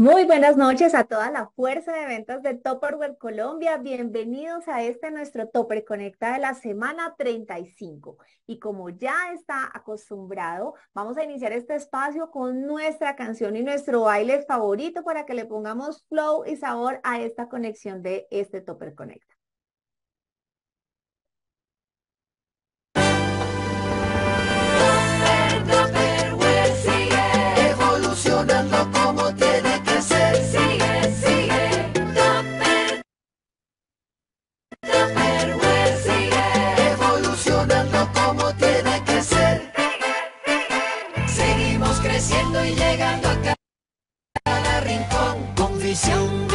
Muy buenas noches a toda la fuerza de ventas de Topperware Colombia. Bienvenidos a este nuestro Topper Conecta de la semana 35. Y como ya está acostumbrado, vamos a iniciar este espacio con nuestra canción y nuestro baile favorito para que le pongamos flow y sabor a esta conexión de este Topper Conecta. 想。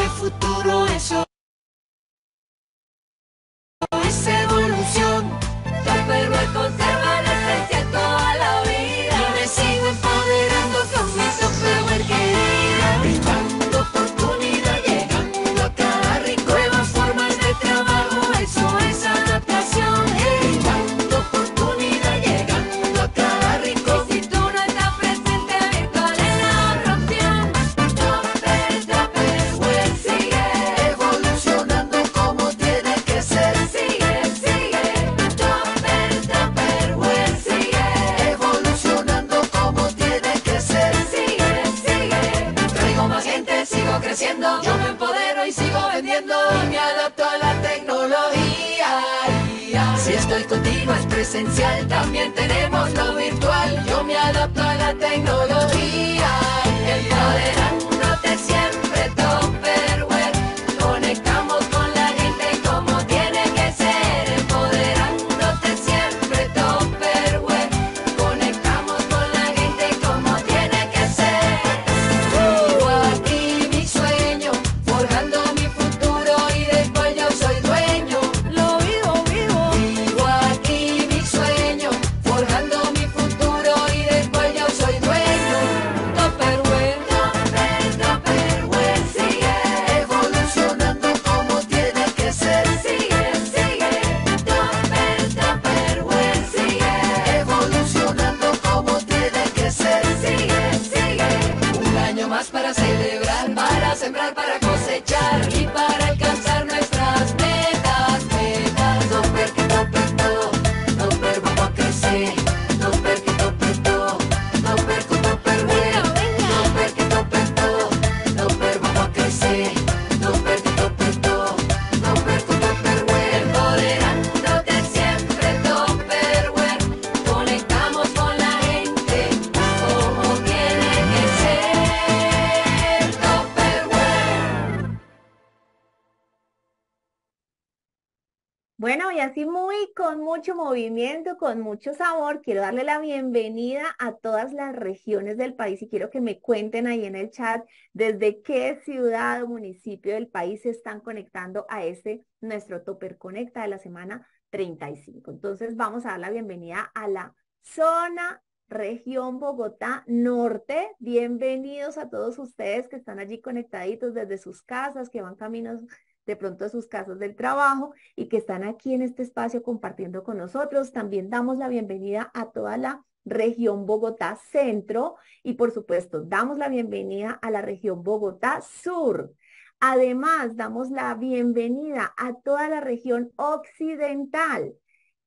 con mucho sabor quiero darle la bienvenida a todas las regiones del país y quiero que me cuenten ahí en el chat desde qué ciudad o municipio del país se están conectando a este nuestro Topper Conecta de la semana 35. Entonces vamos a dar la bienvenida a la zona región Bogotá Norte. Bienvenidos a todos ustedes que están allí conectaditos desde sus casas, que van caminos de pronto a sus casas del trabajo y que están aquí en este espacio compartiendo con nosotros. También damos la bienvenida a toda la región Bogotá Centro y por supuesto damos la bienvenida a la región Bogotá Sur. Además, damos la bienvenida a toda la región occidental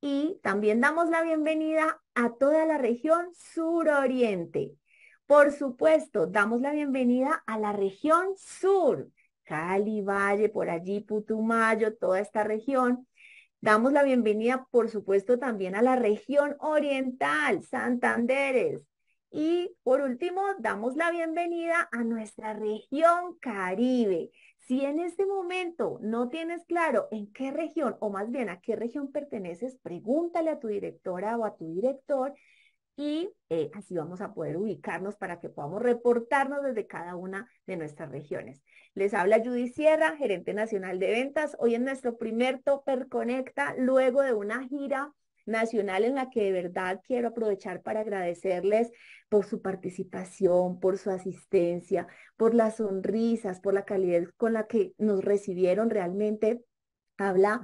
y también damos la bienvenida a toda la región suroriente. Por supuesto, damos la bienvenida a la región sur Cali, Valle, por allí, Putumayo, toda esta región. Damos la bienvenida, por supuesto, también a la región oriental, Santanderes. Y por último, damos la bienvenida a nuestra región Caribe. Si en este momento no tienes claro en qué región, o más bien a qué región perteneces, pregúntale a tu directora o a tu director y eh, así vamos a poder ubicarnos para que podamos reportarnos desde cada una de nuestras regiones. Les habla Judy Sierra, gerente nacional de ventas. Hoy en nuestro primer Topper Conecta, luego de una gira nacional en la que de verdad quiero aprovechar para agradecerles por su participación, por su asistencia, por las sonrisas, por la calidez con la que nos recibieron realmente. Habla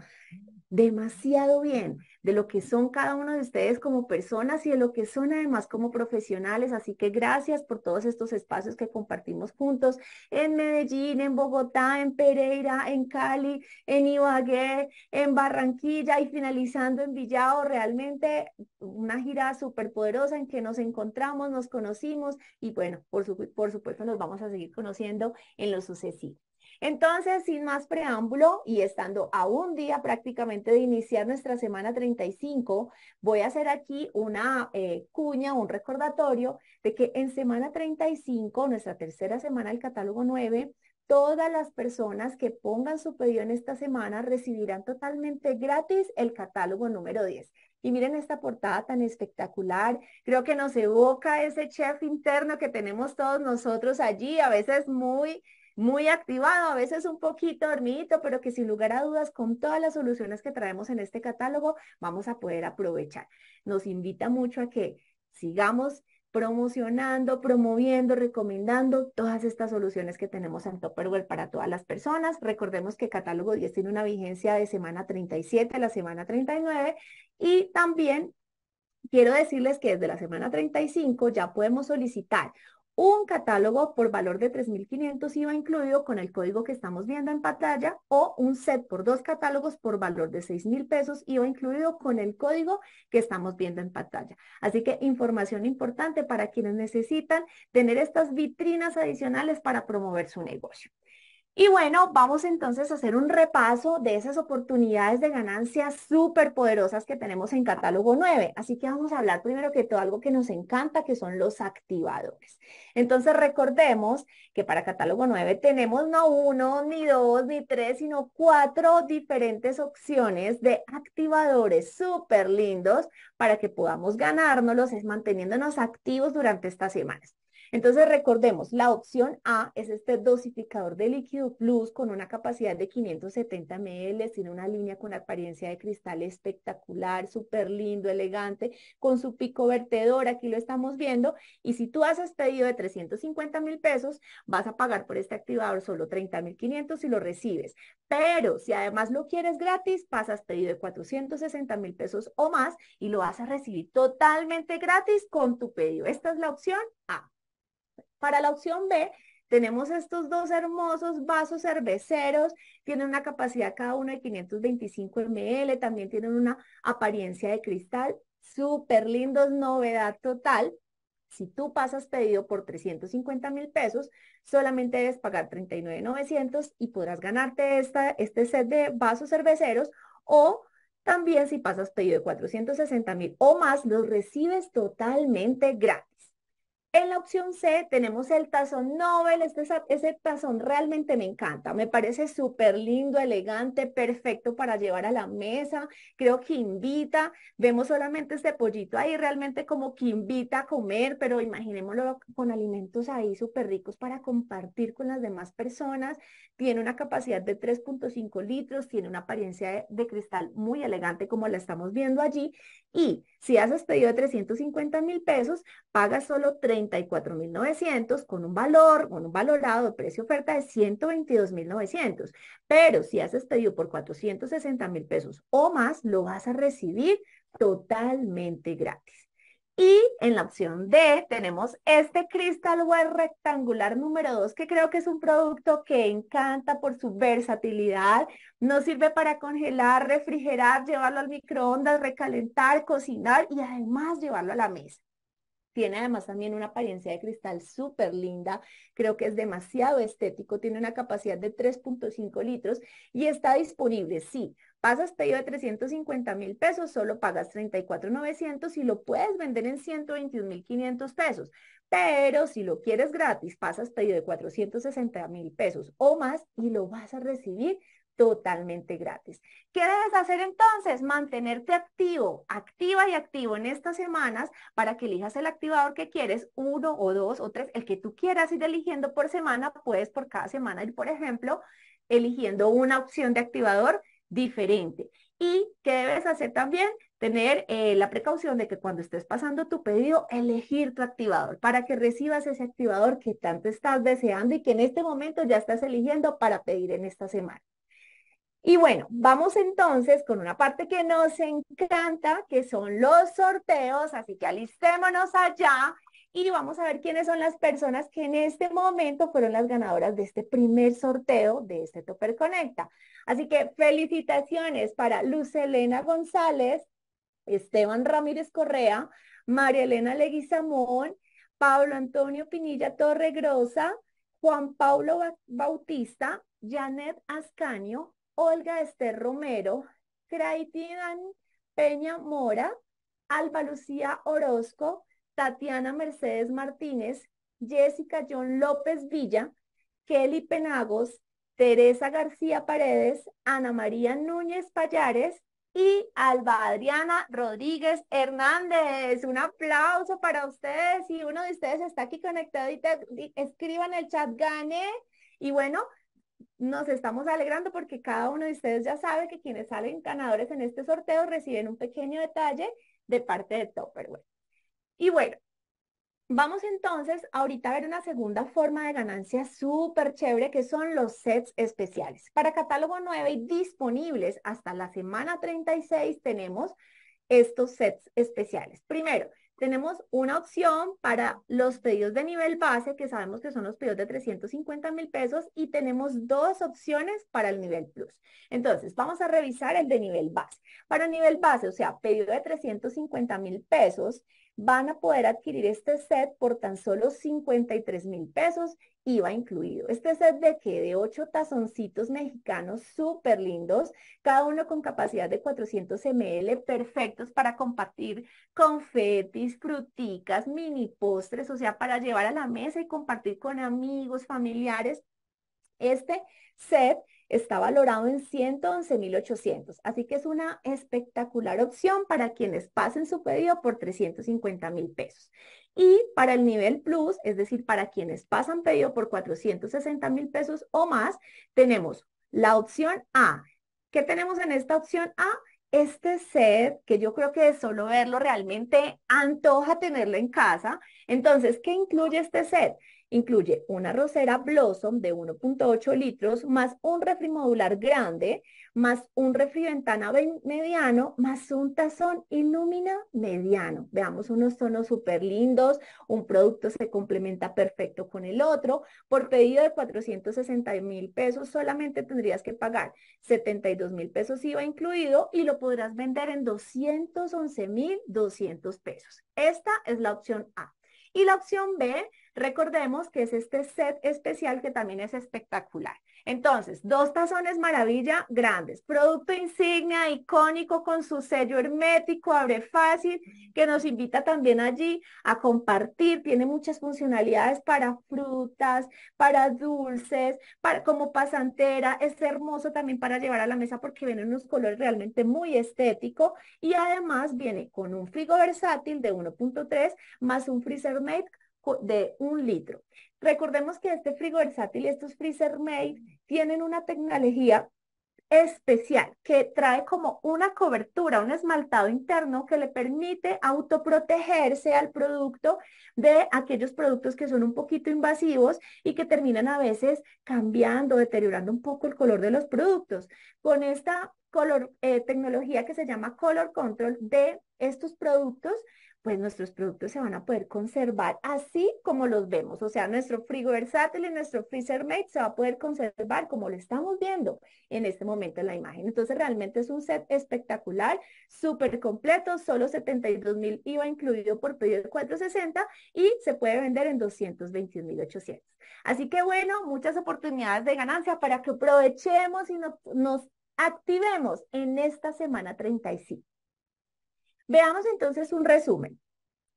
demasiado bien de lo que son cada uno de ustedes como personas y de lo que son además como profesionales. Así que gracias por todos estos espacios que compartimos juntos en Medellín, en Bogotá, en Pereira, en Cali, en Ibagué, en Barranquilla y finalizando en Villao, Realmente una gira súper poderosa en que nos encontramos, nos conocimos y bueno, por, por supuesto nos vamos a seguir conociendo en lo sucesivo. Entonces, sin más preámbulo y estando a un día prácticamente de iniciar nuestra semana 35, voy a hacer aquí una eh, cuña, un recordatorio de que en semana 35, nuestra tercera semana del catálogo 9, todas las personas que pongan su pedido en esta semana recibirán totalmente gratis el catálogo número 10. Y miren esta portada tan espectacular. Creo que nos evoca ese chef interno que tenemos todos nosotros allí, a veces muy muy activado, a veces un poquito dormidito, pero que sin lugar a dudas, con todas las soluciones que traemos en este catálogo, vamos a poder aprovechar. Nos invita mucho a que sigamos promocionando, promoviendo, recomendando todas estas soluciones que tenemos en Topperwell para todas las personas. Recordemos que catálogo 10 tiene una vigencia de semana 37 a la semana 39 y también quiero decirles que desde la semana 35 ya podemos solicitar un catálogo por valor de 3.500 iba incluido con el código que estamos viendo en pantalla o un set por dos catálogos por valor de 6.000 pesos IVA incluido con el código que estamos viendo en pantalla. Así que información importante para quienes necesitan tener estas vitrinas adicionales para promover su negocio. Y bueno, vamos entonces a hacer un repaso de esas oportunidades de ganancias súper poderosas que tenemos en catálogo 9. Así que vamos a hablar primero que todo algo que nos encanta, que son los activadores. Entonces recordemos que para catálogo 9 tenemos no uno, ni dos, ni tres, sino cuatro diferentes opciones de activadores súper lindos para que podamos ganárnoslos es manteniéndonos activos durante estas semanas. Entonces recordemos, la opción A es este dosificador de líquido plus con una capacidad de 570 ml, tiene una línea con apariencia de cristal espectacular, súper lindo, elegante, con su pico vertedor, aquí lo estamos viendo. Y si tú haces pedido de 350 mil pesos, vas a pagar por este activador solo 30 mil 500 si lo recibes. Pero si además lo quieres gratis, pasas pedido de 460 mil pesos o más y lo vas a recibir totalmente gratis con tu pedido. Esta es la opción A. Para la opción B, tenemos estos dos hermosos vasos cerveceros, tienen una capacidad cada uno de 525 ml, también tienen una apariencia de cristal, súper lindos, novedad total. Si tú pasas pedido por 350 mil pesos, solamente debes pagar 39,900 y podrás ganarte esta, este set de vasos cerveceros o también si pasas pedido de 460 mil o más, los recibes totalmente gratis. En la opción C tenemos el tazón Nobel. Este, ese tazón realmente me encanta. Me parece súper lindo, elegante, perfecto para llevar a la mesa. Creo que invita. Vemos solamente este pollito ahí realmente como que invita a comer, pero imaginémoslo con alimentos ahí súper ricos para compartir con las demás personas. Tiene una capacidad de 3.5 litros, tiene una apariencia de, cristal muy elegante como la estamos viendo allí. Y si haces pedido de 350 mil pesos, pagas solo 30 34.900 con un valor, con un valorado de precio oferta de 122.900. Pero si haces pedido por 460 mil pesos o más, lo vas a recibir totalmente gratis. Y en la opción D tenemos este Web rectangular número 2, que creo que es un producto que encanta por su versatilidad. Nos sirve para congelar, refrigerar, llevarlo al microondas, recalentar, cocinar y además llevarlo a la mesa. Tiene además también una apariencia de cristal súper linda, creo que es demasiado estético, tiene una capacidad de 3.5 litros y está disponible, sí. Pasas pedido de 350 mil pesos, solo pagas 34,900 y lo puedes vender en 121.500 pesos. Pero si lo quieres gratis, pasas pedido de 460 mil pesos o más y lo vas a recibir totalmente gratis. ¿Qué debes hacer entonces? Mantenerte activo, activa y activo en estas semanas para que elijas el activador que quieres, uno o dos o tres, el que tú quieras ir eligiendo por semana, puedes por cada semana ir, por ejemplo, eligiendo una opción de activador diferente. ¿Y qué debes hacer también? Tener eh, la precaución de que cuando estés pasando tu pedido, elegir tu activador para que recibas ese activador que tanto estás deseando y que en este momento ya estás eligiendo para pedir en esta semana. Y bueno, vamos entonces con una parte que nos encanta, que son los sorteos, así que alistémonos allá y vamos a ver quiénes son las personas que en este momento fueron las ganadoras de este primer sorteo de este Topper Conecta. Así que felicitaciones para Luz Elena González, Esteban Ramírez Correa, María Elena Leguizamón, Pablo Antonio Pinilla Torregrosa, Juan Pablo Bautista, Janet Ascanio Olga Esther Romero, Craitina Peña Mora, Alba Lucía Orozco, Tatiana Mercedes Martínez, Jessica John López Villa, Kelly Penagos, Teresa García Paredes, Ana María Núñez Payares y Alba Adriana Rodríguez Hernández. Un aplauso para ustedes. Si uno de ustedes está aquí conectado, y te, escriban el chat, gane. Y bueno, nos estamos alegrando porque cada uno de ustedes ya sabe que quienes salen ganadores en este sorteo reciben un pequeño detalle de parte de Topperwell Y bueno, Vamos entonces ahorita a ver una segunda forma de ganancia súper chévere que son los sets especiales. Para catálogo 9 y disponibles hasta la semana 36 tenemos estos sets especiales. Primero, tenemos una opción para los pedidos de nivel base, que sabemos que son los pedidos de 350 mil pesos, y tenemos dos opciones para el nivel plus. Entonces, vamos a revisar el de nivel base. Para nivel base, o sea, pedido de 350 mil pesos, van a poder adquirir este set por tan solo 53 mil pesos, IVA incluido. Este set de que de 8 tazoncitos mexicanos súper lindos, cada uno con capacidad de 400 ml, perfectos para compartir confetis, fruticas, mini postres, o sea, para llevar a la mesa y compartir con amigos, familiares. Este set está valorado en 111.800. Así que es una espectacular opción para quienes pasen su pedido por 350 mil pesos. Y para el nivel plus, es decir, para quienes pasan pedido por 460 mil pesos o más, tenemos la opción A. ¿Qué tenemos en esta opción A? Este set, que yo creo que de solo verlo realmente antoja tenerlo en casa. Entonces, ¿qué incluye este set? Incluye una rosera Blossom de 1.8 litros, más un refri modular grande, más un refri ventana mediano, más un tazón y mediano. Veamos unos tonos súper lindos, un producto se complementa perfecto con el otro. Por pedido de 460 mil pesos solamente tendrías que pagar 72 mil pesos IVA incluido y lo podrás vender en 211 mil 200 pesos. Esta es la opción A. Y la opción B Recordemos que es este set especial que también es espectacular. Entonces, dos tazones maravilla grandes, producto insignia, icónico con su sello hermético, abre fácil, que nos invita también allí a compartir. Tiene muchas funcionalidades para frutas, para dulces, para, como pasantera. Es hermoso también para llevar a la mesa porque viene unos colores realmente muy estético y además viene con un frigo versátil de 1.3 más un freezer made de un litro. Recordemos que este frigo versátil, y estos freezer made, tienen una tecnología especial que trae como una cobertura, un esmaltado interno que le permite autoprotegerse al producto de aquellos productos que son un poquito invasivos y que terminan a veces cambiando, deteriorando un poco el color de los productos. Con esta color, eh, tecnología que se llama color control de estos productos, pues nuestros productos se van a poder conservar así como los vemos. O sea, nuestro frigo versátil y nuestro freezer mate se va a poder conservar como lo estamos viendo en este momento en la imagen. Entonces realmente es un set espectacular, súper completo, solo 72,000 mil IVA incluido por pedido de 460 y se puede vender en 221,800. Así que bueno, muchas oportunidades de ganancia para que aprovechemos y nos activemos en esta semana 35. Veamos entonces un resumen.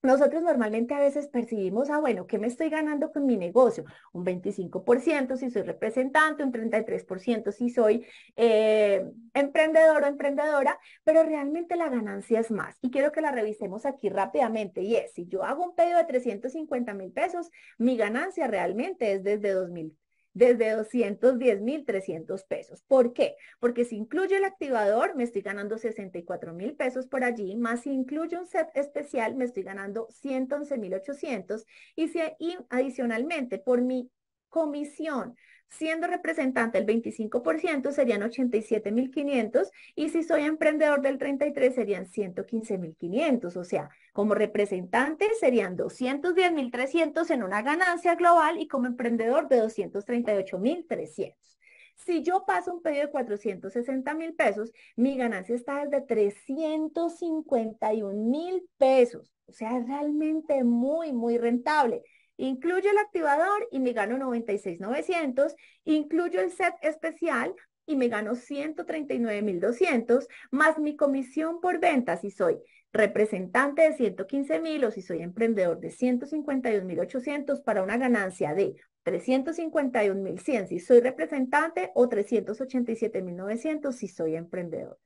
Nosotros normalmente a veces percibimos, ah, bueno, ¿qué me estoy ganando con mi negocio? Un 25% si soy representante, un 33% si soy eh, emprendedor o emprendedora, pero realmente la ganancia es más. Y quiero que la revisemos aquí rápidamente. Y es, si yo hago un pedido de 350 mil pesos, mi ganancia realmente es desde 2000 desde 210,300 pesos. ¿Por qué? Porque si incluyo el activador, me estoy ganando 64 mil pesos por allí, más si incluyo un set especial, me estoy ganando 111,800 y si adicionalmente por mi comisión Siendo representante el 25% serían 87.500 y si soy emprendedor del 33 serían 115.500. O sea, como representante serían 210.300 en una ganancia global y como emprendedor de 238.300. Si yo paso un pedido de 460 mil pesos, mi ganancia está desde 351 mil pesos. O sea, realmente muy, muy rentable. Incluyo el activador y me gano 96,900. Incluyo el set especial y me gano 139,200 más mi comisión por venta si soy representante de 115,000 o si soy emprendedor de 151,800 para una ganancia de 351,100 si soy representante o 387,900 si soy emprendedor.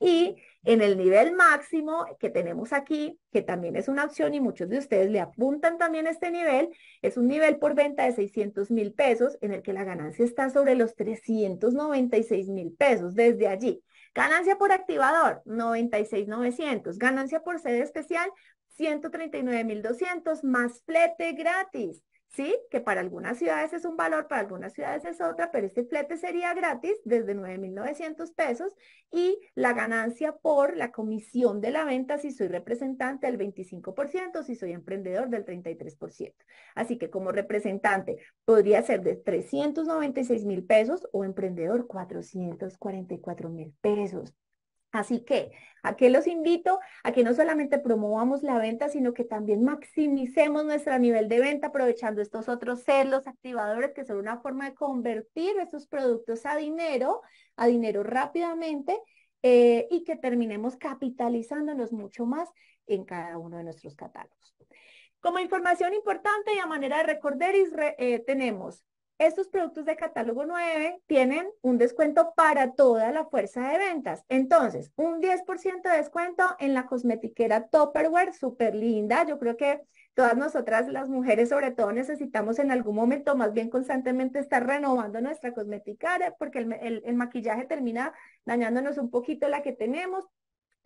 Y en el nivel máximo que tenemos aquí, que también es una opción y muchos de ustedes le apuntan también a este nivel, es un nivel por venta de 600 mil pesos en el que la ganancia está sobre los 396 mil pesos desde allí. Ganancia por activador, 96,900. Ganancia por sede especial, 139,200 más flete gratis. ¿sí? Que para algunas ciudades es un valor, para algunas ciudades es otra, pero este flete sería gratis desde 9.900 pesos y la ganancia por la comisión de la venta si soy representante del 25%, si soy emprendedor del 33%. Así que como representante podría ser de 396 mil pesos o emprendedor 444 mil pesos. Así que, ¿a qué los invito? A que no solamente promovamos la venta, sino que también maximicemos nuestro nivel de venta aprovechando estos otros ser activadores, que son una forma de convertir estos productos a dinero, a dinero rápidamente, eh, y que terminemos capitalizándonos mucho más en cada uno de nuestros catálogos. Como información importante y a manera de recordar, eh, tenemos estos productos de catálogo 9 tienen un descuento para toda la fuerza de ventas. Entonces, un 10% de descuento en la cosmetiquera Topperware, súper linda. Yo creo que todas nosotras, las mujeres sobre todo, necesitamos en algún momento, más bien constantemente, estar renovando nuestra cosmetiquera porque el, el maquillaje termina dañándonos un poquito la que tenemos,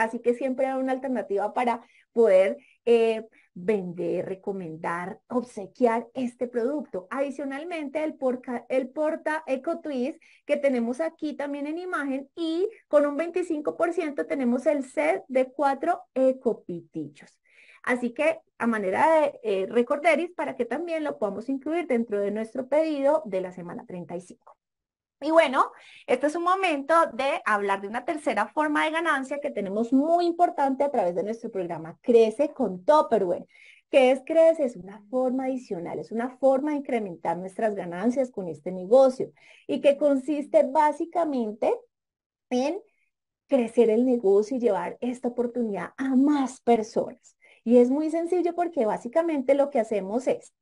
así que siempre hay una alternativa para poder eh, vender, recomendar, obsequiar este producto. Adicionalmente, el, porta eco porta que tenemos aquí también en imagen y con un 25% tenemos el set de cuatro ecopitillos. Así que a manera de eh, recorderis para que también lo podamos incluir dentro de nuestro pedido de la semana 35. Y bueno, este es un momento de hablar de una tercera forma de ganancia que tenemos muy importante a través de nuestro programa Crece con Topperware. ¿Qué es Crece? Es una forma adicional, es una forma de incrementar nuestras ganancias con este negocio y que consiste básicamente en crecer el negocio y llevar esta oportunidad a más personas. Y es muy sencillo porque básicamente lo que hacemos es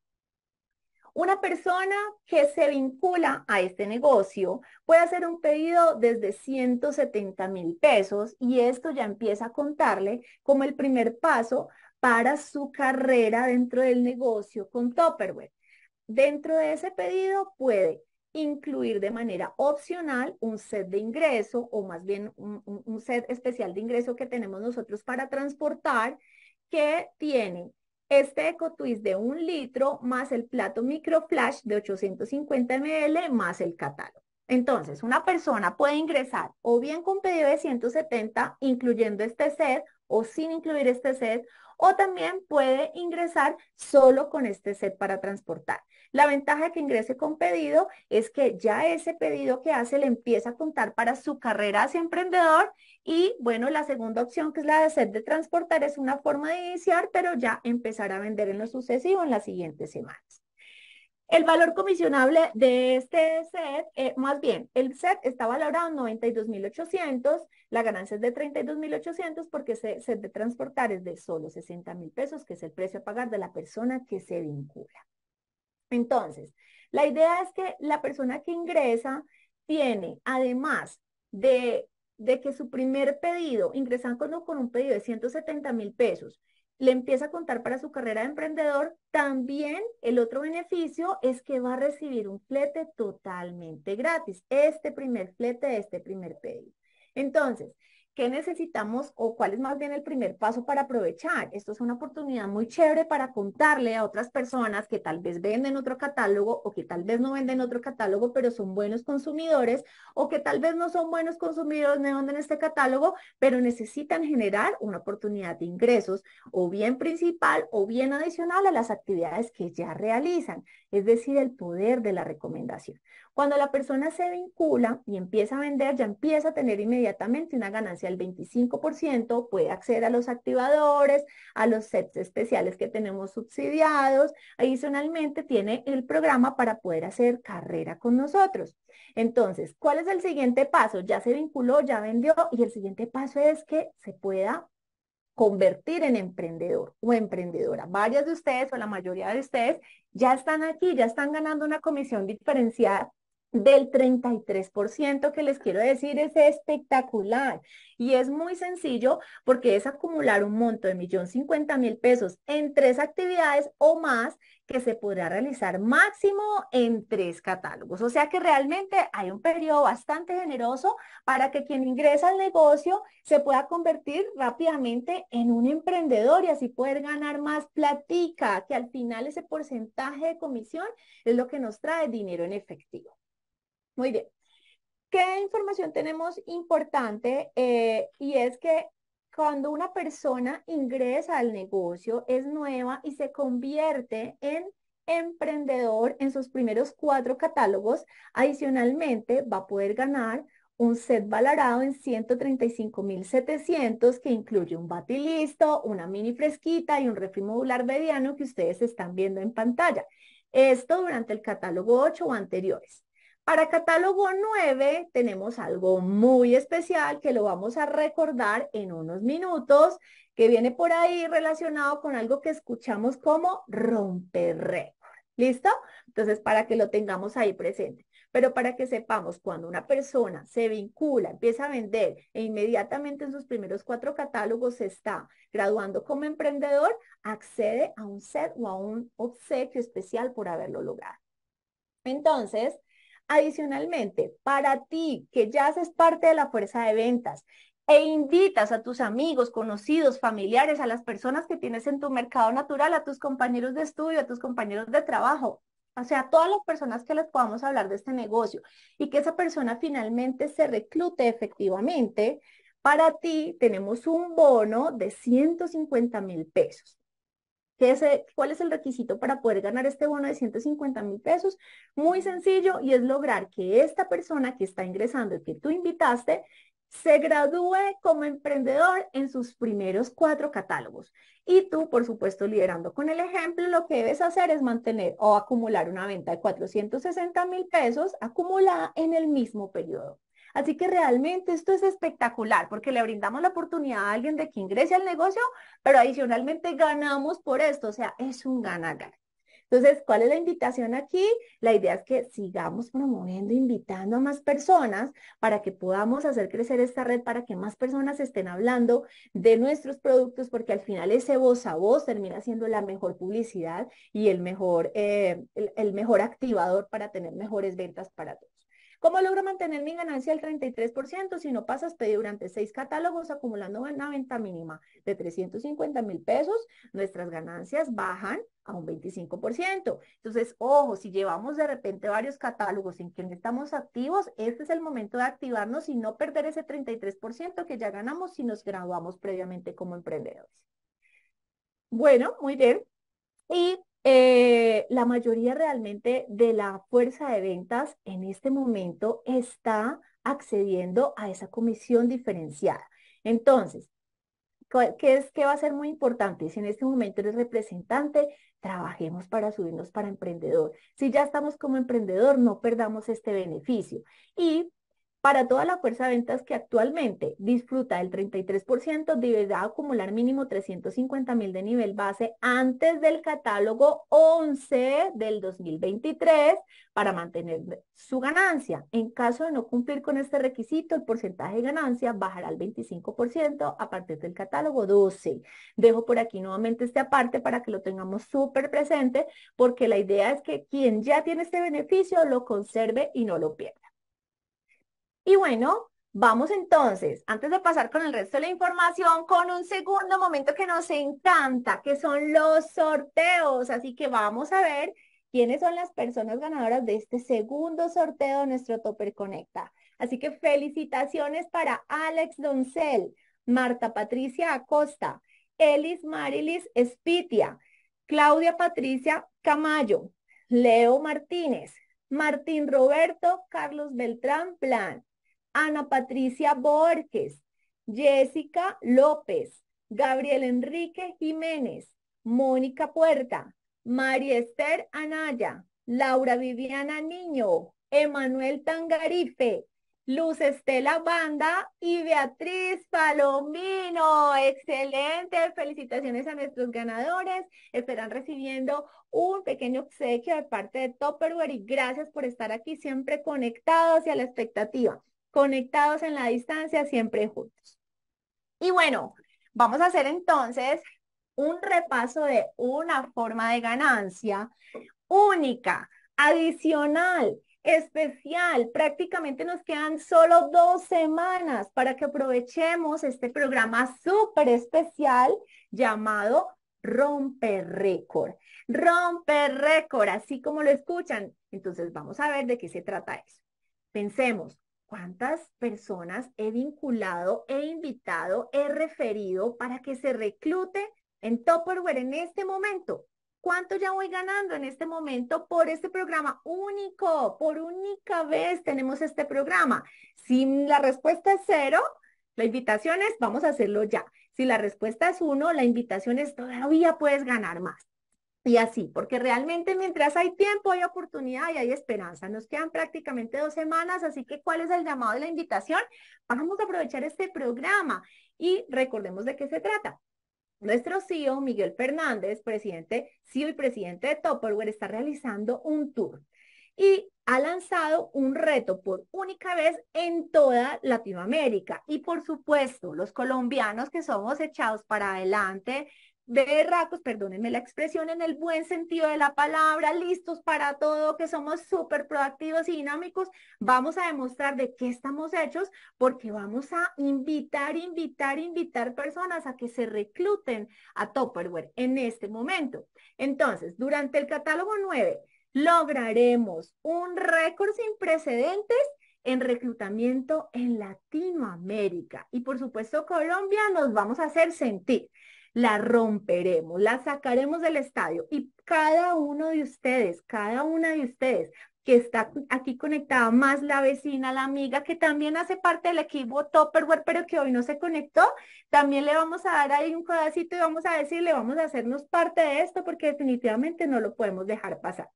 una persona que se vincula a este negocio puede hacer un pedido desde 170 mil pesos y esto ya empieza a contarle como el primer paso para su carrera dentro del negocio con Topperware. Dentro de ese pedido puede incluir de manera opcional un set de ingreso o más bien un, set especial de ingreso que tenemos nosotros para transportar que tiene este twist de un litro más el plato microflash de 850 ml más el catálogo. Entonces, una persona puede ingresar o bien con pedido de 170, incluyendo este set o sin incluir este set, o también puede ingresar solo con este set para transportar. La ventaja de que ingrese con pedido es que ya ese pedido que hace le empieza a contar para su carrera hacia emprendedor y bueno, la segunda opción que es la de set de transportar es una forma de iniciar, pero ya empezar a vender en lo sucesivo en las siguientes semanas. El valor comisionable de este set, eh, más bien, el set está valorado en 92.800, la ganancia es de 32.800 porque ese set de transportar es de solo 60.000 pesos, que es el precio a pagar de la persona que se vincula. Entonces, la idea es que la persona que ingresa tiene, además de, que su primer pedido, ingresando con, con un pedido de 170 mil pesos, le empieza a contar para su carrera de emprendedor, también el otro beneficio es que va a recibir un flete totalmente gratis, este primer flete, este primer pedido. Entonces, ¿Qué necesitamos o cuál es más bien el primer paso para aprovechar? Esto es una oportunidad muy chévere para contarle a otras personas que tal vez venden otro catálogo o que tal vez no venden otro catálogo, pero son buenos consumidores o que tal vez no son buenos consumidores, no venden este catálogo, pero necesitan generar una oportunidad de ingresos o bien principal o bien adicional a las actividades que ya realizan es decir, el poder de la recomendación. Cuando la persona se vincula y empieza a vender, ya empieza a tener inmediatamente una ganancia del 25%, puede acceder a los activadores, a los sets especiales que tenemos subsidiados, adicionalmente tiene el programa para poder hacer carrera con nosotros. Entonces, ¿cuál es el siguiente paso? Ya se vinculó, ya vendió y el siguiente paso es que se pueda convertir en emprendedor o emprendedora. Varias de ustedes o la mayoría de ustedes ya están aquí, ya están ganando una comisión diferenciada del 33% que les quiero decir es espectacular y es muy sencillo porque es acumular un monto de millón 50 mil pesos en tres actividades o más que se podrá realizar máximo en tres catálogos. O sea que realmente hay un periodo bastante generoso para que quien ingresa al negocio se pueda convertir rápidamente en un emprendedor y así poder ganar más platica, que al final ese porcentaje de comisión es lo que nos trae dinero en efectivo. Muy bien. ¿Qué información tenemos importante? Eh, y es que cuando una persona ingresa al negocio, es nueva y se convierte en emprendedor en sus primeros cuatro catálogos, adicionalmente va a poder ganar un set valorado en 135.700 que incluye un batilisto, una mini fresquita y un refri modular mediano que ustedes están viendo en pantalla. Esto durante el catálogo 8 o anteriores. Para catálogo 9 tenemos algo muy especial que lo vamos a recordar en unos minutos, que viene por ahí relacionado con algo que escuchamos como romper récord. ¿Listo? Entonces, para que lo tengamos ahí presente. Pero para que sepamos, cuando una persona se vincula, empieza a vender e inmediatamente en sus primeros cuatro catálogos está graduando como emprendedor, accede a un set o a un obsequio especial por haberlo logrado. Entonces, Adicionalmente, para ti que ya haces parte de la fuerza de ventas e invitas a tus amigos, conocidos, familiares, a las personas que tienes en tu mercado natural, a tus compañeros de estudio, a tus compañeros de trabajo, o sea, a todas las personas que les podamos hablar de este negocio y que esa persona finalmente se reclute efectivamente, para ti tenemos un bono de 150 mil pesos. ¿Cuál es el requisito para poder ganar este bono de 150 mil pesos? Muy sencillo y es lograr que esta persona que está ingresando y que tú invitaste se gradúe como emprendedor en sus primeros cuatro catálogos. Y tú, por supuesto, liderando con el ejemplo, lo que debes hacer es mantener o acumular una venta de 460 mil pesos acumulada en el mismo periodo. Así que realmente esto es espectacular porque le brindamos la oportunidad a alguien de que ingrese al negocio, pero adicionalmente ganamos por esto, o sea, es un ganar Entonces, ¿cuál es la invitación aquí? La idea es que sigamos promoviendo, invitando a más personas para que podamos hacer crecer esta red, para que más personas estén hablando de nuestros productos, porque al final ese voz a voz termina siendo la mejor publicidad y el mejor, eh, el mejor activador para tener mejores ventas para todos. ¿Cómo logro mantener mi ganancia al 33% si no pasas pedido durante seis catálogos acumulando una venta mínima de 350 mil pesos? Nuestras ganancias bajan a un 25%. Entonces, ojo, si llevamos de repente varios catálogos en que no estamos activos, este es el momento de activarnos y no perder ese 33% que ya ganamos si nos graduamos previamente como emprendedores. Bueno, muy bien. Y eh, la mayoría realmente de la fuerza de ventas en este momento está accediendo a esa comisión diferenciada. Entonces, ¿qué es que va a ser muy importante? Si en este momento eres representante, trabajemos para subirnos para emprendedor. Si ya estamos como emprendedor, no perdamos este beneficio. Y para toda la fuerza de ventas que actualmente disfruta del 33%, deberá acumular mínimo 350 mil de nivel base antes del catálogo 11 del 2023 para mantener su ganancia. En caso de no cumplir con este requisito, el porcentaje de ganancia bajará al 25% a partir del catálogo 12. Dejo por aquí nuevamente este aparte para que lo tengamos súper presente, porque la idea es que quien ya tiene este beneficio lo conserve y no lo pierda. Y bueno, vamos entonces, antes de pasar con el resto de la información, con un segundo momento que nos encanta, que son los sorteos. Así que vamos a ver quiénes son las personas ganadoras de este segundo sorteo de nuestro Topper Conecta. Así que felicitaciones para Alex Doncel, Marta Patricia Acosta, Elis Marilis Espitia, Claudia Patricia Camayo, Leo Martínez, Martín Roberto Carlos Beltrán Plan, Ana Patricia Borges, Jessica López, Gabriel Enrique Jiménez, Mónica Puerta, María Esther Anaya, Laura Viviana Niño, Emanuel Tangarife, Luz Estela Banda y Beatriz Palomino. Excelente. Felicitaciones a nuestros ganadores. Estarán recibiendo un pequeño obsequio de parte de Topperware y gracias por estar aquí siempre conectados y a la expectativa conectados en la distancia, siempre juntos. Y bueno, vamos a hacer entonces un repaso de una forma de ganancia única, adicional, especial. Prácticamente nos quedan solo dos semanas para que aprovechemos este programa súper especial llamado Rompe Récord. Rompe Récord, así como lo escuchan. Entonces vamos a ver de qué se trata eso. Pensemos, ¿Cuántas personas he vinculado, he invitado, he referido para que se reclute en Topperware en este momento? ¿Cuánto ya voy ganando en este momento por este programa único? Por única vez tenemos este programa. Si la respuesta es cero, la invitación es vamos a hacerlo ya. Si la respuesta es uno, la invitación es todavía puedes ganar más. Y así, porque realmente mientras hay tiempo, hay oportunidad y hay esperanza. Nos quedan prácticamente dos semanas, así que ¿cuál es el llamado de la invitación? Vamos a aprovechar este programa y recordemos de qué se trata. Nuestro CEO, Miguel Fernández, presidente, CEO y presidente de Topperware, está realizando un tour y ha lanzado un reto por única vez en toda Latinoamérica. Y por supuesto, los colombianos que somos echados para adelante, berracos, perdónenme la expresión en el buen sentido de la palabra, listos para todo, que somos súper proactivos y dinámicos, vamos a demostrar de qué estamos hechos porque vamos a invitar, invitar, invitar personas a que se recluten a Topperware en este momento. Entonces, durante el catálogo 9, lograremos un récord sin precedentes en reclutamiento en Latinoamérica. Y por supuesto, Colombia nos vamos a hacer sentir la romperemos, la sacaremos del estadio y cada uno de ustedes, cada una de ustedes que está aquí conectada, más la vecina, la amiga que también hace parte del equipo Topperware, pero que hoy no se conectó, también le vamos a dar ahí un codacito y vamos a decirle, vamos a hacernos parte de esto porque definitivamente no lo podemos dejar pasar.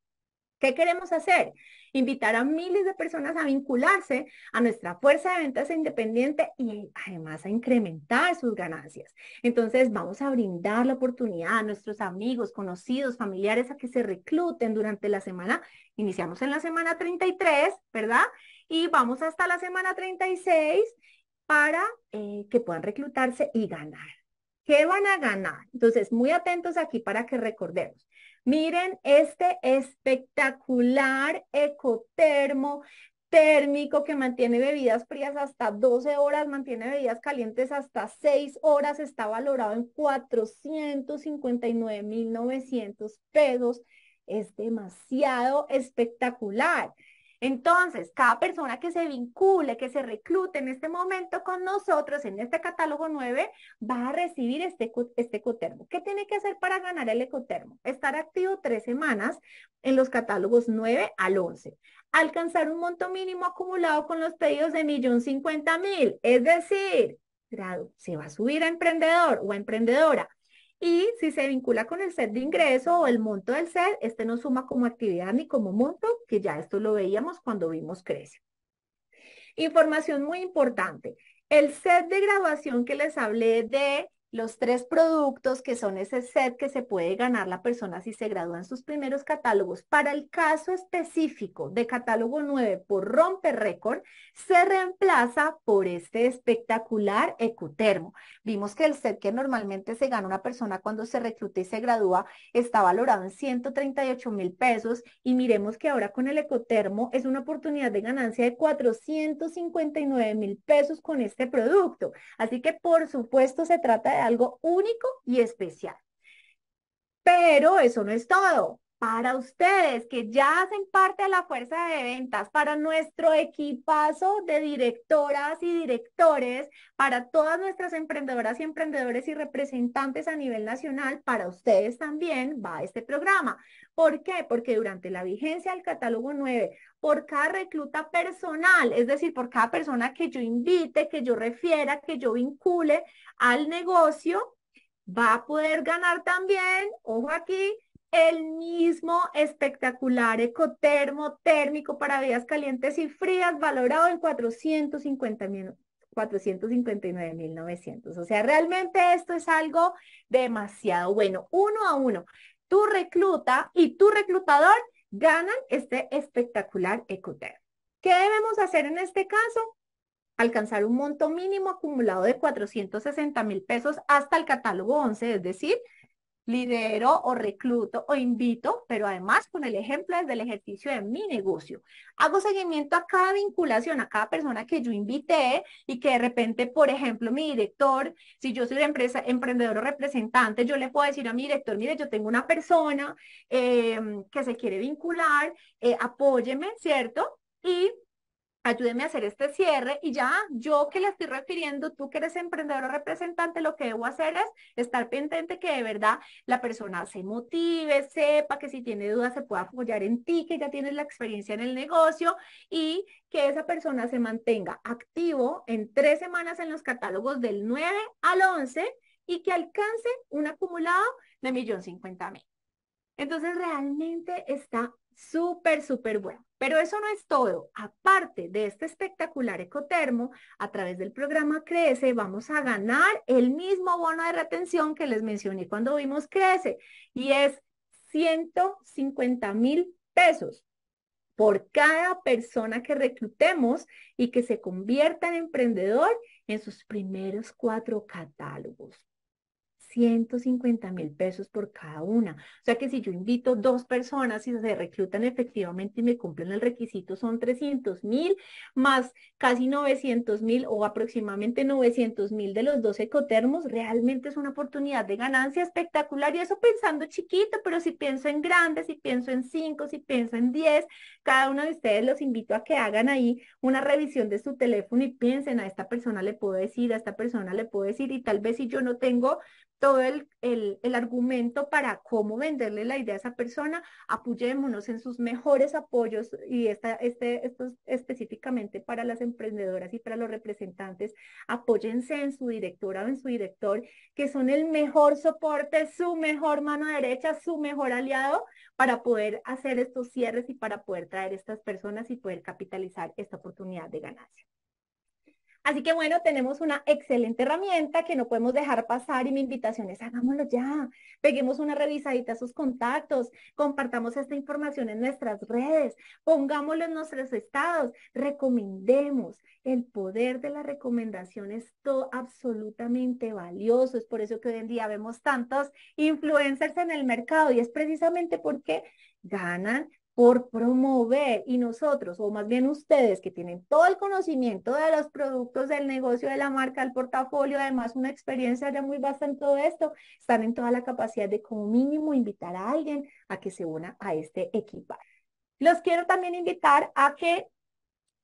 ¿Qué queremos hacer? invitar a miles de personas a vincularse a nuestra fuerza de ventas independiente y además a incrementar sus ganancias. Entonces vamos a brindar la oportunidad a nuestros amigos, conocidos, familiares a que se recluten durante la semana. Iniciamos en la semana 33, ¿verdad? Y vamos hasta la semana 36 para eh, que puedan reclutarse y ganar. ¿Qué van a ganar? Entonces, muy atentos aquí para que recordemos. Miren este espectacular ecotermo térmico que mantiene bebidas frías hasta 12 horas, mantiene bebidas calientes hasta 6 horas, está valorado en 459.900 pesos. Es demasiado espectacular. Entonces, cada persona que se vincule, que se reclute en este momento con nosotros en este catálogo 9, va a recibir este, este ecotermo. ¿Qué tiene que hacer para ganar el ecotermo? Estar activo tres semanas en los catálogos 9 al 11. Alcanzar un monto mínimo acumulado con los pedidos de mil. Es decir, grado se va a subir a emprendedor o emprendedora y si se vincula con el set de ingreso o el monto del set, este no suma como actividad ni como monto, que ya esto lo veíamos cuando vimos crece. Información muy importante. El set de graduación que les hablé de los tres productos que son ese set que se puede ganar la persona si se en sus primeros catálogos. Para el caso específico de catálogo 9 por Romper Récord, se reemplaza por este espectacular ecotermo. Vimos que el set que normalmente se gana una persona cuando se recluta y se gradúa está valorado en 138 mil pesos y miremos que ahora con el ecotermo es una oportunidad de ganancia de 459 mil pesos con este producto. Así que por supuesto se trata de algo único y especial. Pero eso no es todo para ustedes que ya hacen parte de la fuerza de ventas, para nuestro equipazo de directoras y directores, para todas nuestras emprendedoras y emprendedores y representantes a nivel nacional, para ustedes también va este programa. ¿Por qué? Porque durante la vigencia del catálogo 9, por cada recluta personal, es decir, por cada persona que yo invite, que yo refiera, que yo vincule al negocio, va a poder ganar también, ojo aquí, el mismo espectacular ecotermo térmico para vías calientes y frías valorado en 450 mil. 459.900. O sea, realmente esto es algo demasiado bueno. Uno a uno, tu recluta y tu reclutador ganan este espectacular ecotermo. ¿Qué debemos hacer en este caso? Alcanzar un monto mínimo acumulado de 460 mil pesos hasta el catálogo 11, es decir, lidero o recluto o invito, pero además con el ejemplo desde el ejercicio de mi negocio. Hago seguimiento a cada vinculación, a cada persona que yo invité y que de repente, por ejemplo, mi director, si yo soy empresa, emprendedor o representante, yo le puedo decir a mi director, mire, yo tengo una persona eh, que se quiere vincular, eh, apóyeme, ¿cierto? Y ayúdeme a hacer este cierre y ya yo que le estoy refiriendo, tú que eres emprendedor o representante, lo que debo hacer es estar pendiente que de verdad la persona se motive, sepa que si tiene dudas se pueda apoyar en ti, que ya tienes la experiencia en el negocio y que esa persona se mantenga activo en tres semanas en los catálogos del 9 al 11 y que alcance un acumulado de millón cincuenta mil. Entonces realmente está súper, súper bueno. Pero eso no es todo. Aparte de este espectacular ecotermo, a través del programa Crece vamos a ganar el mismo bono de retención que les mencioné cuando vimos Crece y es 150 mil pesos por cada persona que reclutemos y que se convierta en emprendedor en sus primeros cuatro catálogos. 150 mil pesos por cada una. O sea que si yo invito dos personas y se reclutan efectivamente y me cumplen el requisito, son 300 mil más casi 900 mil o aproximadamente 900 mil de los dos ecotermos. Realmente es una oportunidad de ganancia espectacular y eso pensando chiquito, pero si pienso en grandes, si pienso en cinco, si pienso en 10, cada uno de ustedes los invito a que hagan ahí una revisión de su teléfono y piensen a esta persona le puedo decir, a esta persona le puedo decir y tal vez si yo no tengo todo el, argumento para cómo venderle la idea a esa persona, apoyémonos en sus mejores apoyos y este, esto específicamente para las emprendedoras y para los representantes, apóyense en su directora o en su director, que son el mejor soporte, su mejor mano derecha, su mejor aliado para poder hacer estos cierres y para poder traer estas personas y poder capitalizar esta oportunidad de ganancia. Así que bueno, tenemos una excelente herramienta que no podemos dejar pasar y mi invitación es hagámoslo ya. Peguemos una revisadita a sus contactos, compartamos esta información en nuestras redes, pongámoslo en nuestros estados, recomendemos. El poder de la recomendación es todo absolutamente valioso. Es por eso que hoy en día vemos tantos influencers en el mercado y es precisamente porque ganan por promover y nosotros, o más bien ustedes que tienen todo el conocimiento de los productos, del negocio, de la marca, del portafolio, además una experiencia ya muy vasta en todo esto, están en toda la capacidad de como mínimo invitar a alguien a que se una a este equipo. Los quiero también invitar a que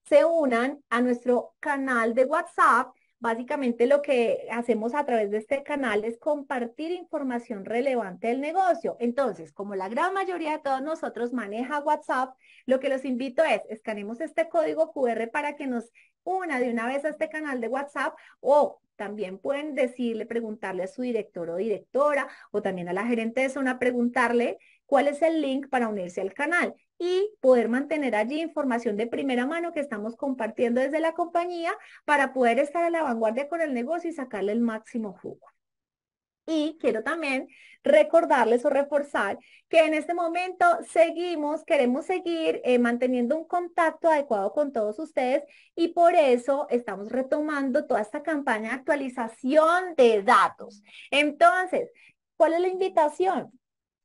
se unan a nuestro canal de WhatsApp Básicamente lo que hacemos a través de este canal es compartir información relevante del negocio. Entonces, como la gran mayoría de todos nosotros maneja WhatsApp, lo que los invito es, escanemos este código QR para que nos una de una vez a este canal de WhatsApp o también pueden decirle, preguntarle a su director o directora o también a la gerente de zona, preguntarle cuál es el link para unirse al canal y poder mantener allí información de primera mano que estamos compartiendo desde la compañía para poder estar a la vanguardia con el negocio y sacarle el máximo jugo. Y quiero también recordarles o reforzar que en este momento seguimos, queremos seguir eh, manteniendo un contacto adecuado con todos ustedes y por eso estamos retomando toda esta campaña de actualización de datos. Entonces, ¿cuál es la invitación?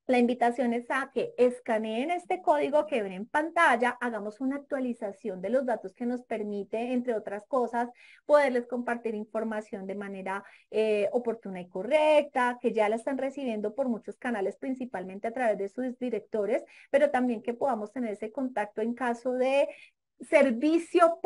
La invitación es a que escaneen este código que ven en pantalla, hagamos una actualización de los datos que nos permite, entre otras cosas, poderles compartir información de manera eh, oportuna y correcta, que ya la están recibiendo por muchos canales, principalmente a través de sus directores, pero también que podamos tener ese contacto en caso de servicio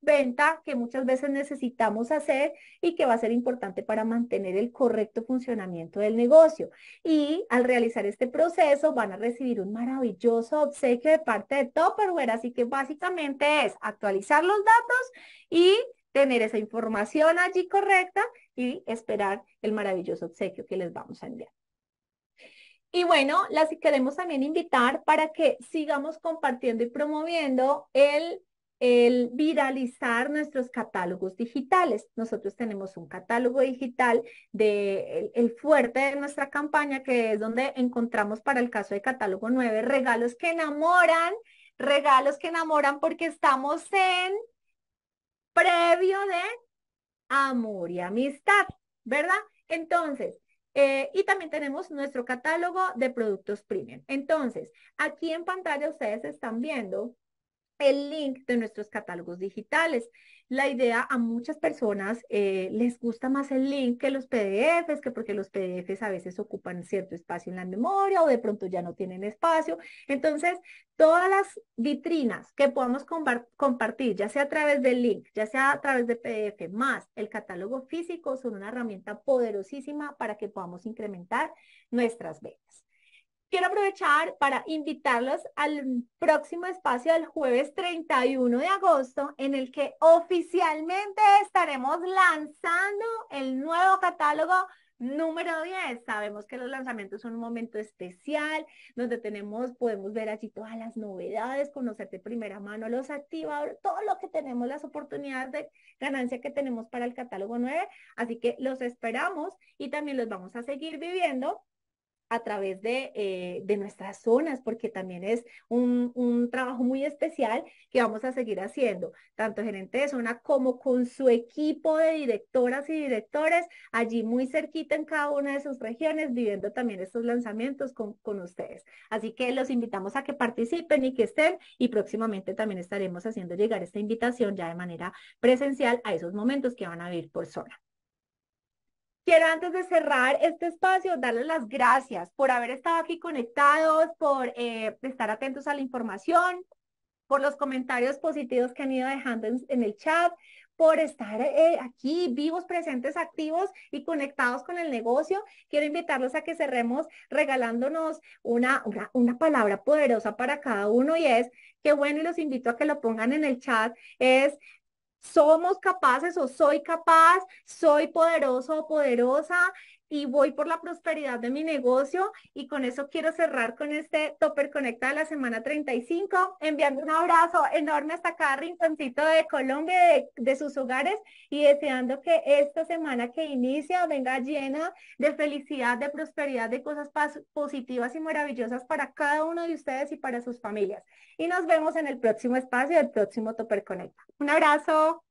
venta que muchas veces necesitamos hacer y que va a ser importante para mantener el correcto funcionamiento del negocio. Y al realizar este proceso van a recibir un maravilloso obsequio de parte de Topperware, así que básicamente es actualizar los datos y tener esa información allí correcta y esperar el maravilloso obsequio que les vamos a enviar. Y bueno, las queremos también invitar para que sigamos compartiendo y promoviendo el, viralizar nuestros catálogos digitales. Nosotros tenemos un catálogo digital de fuerte de nuestra campaña, que es donde encontramos para el caso de catálogo 9 regalos que enamoran, regalos que enamoran porque estamos en previo de amor y amistad, ¿verdad? Entonces, eh, y también tenemos nuestro catálogo de productos premium. Entonces, aquí en pantalla ustedes están viendo el link de nuestros catálogos digitales la idea a muchas personas eh, les gusta más el link que los PDFs, que porque los PDFs a veces ocupan cierto espacio en la memoria o de pronto ya no tienen espacio. Entonces, todas las vitrinas que podamos compartir, ya sea a través del link, ya sea a través de PDF, más el catálogo físico, son una herramienta poderosísima para que podamos incrementar nuestras ventas. Quiero aprovechar para invitarlos al próximo espacio del jueves 31 de agosto, en el que oficialmente estaremos lanzando el nuevo catálogo Número 10, sabemos que los lanzamientos son un momento especial, donde tenemos, podemos ver así todas las novedades, conocer de primera mano los activadores, todo lo que tenemos, las oportunidades de ganancia que tenemos para el catálogo 9. Así que los esperamos y también los vamos a seguir viviendo a través eh, de, nuestras zonas, porque también es un, trabajo muy especial que vamos a seguir haciendo, tanto gerente de zona como con su equipo de directoras y directores, allí muy cerquita en cada una de sus regiones, viviendo también estos lanzamientos con, con ustedes. Así que los invitamos a que participen y que estén, y próximamente también estaremos haciendo llegar esta invitación ya de manera presencial a esos momentos que van a vivir por zona. Quiero antes de cerrar este espacio darles las gracias por haber estado aquí conectados, por eh, estar atentos a la información, por los comentarios positivos que han ido dejando en, el chat, por estar eh, aquí vivos, presentes, activos y conectados con el negocio. Quiero invitarlos a que cerremos regalándonos una, una, una palabra poderosa para cada uno y es, qué bueno, y los invito a que lo pongan en el chat, es somos capaces o soy capaz, soy poderoso o poderosa, y voy por la prosperidad de mi negocio y con eso quiero cerrar con este Topper Conecta de la semana 35, enviando un abrazo enorme hasta cada rinconcito de Colombia, de, sus hogares y deseando que esta semana que inicia venga llena de felicidad, de prosperidad, de cosas positivas y maravillosas para cada uno de ustedes y para sus familias. Y nos vemos en el próximo espacio, el próximo Topper Conecta. Un abrazo.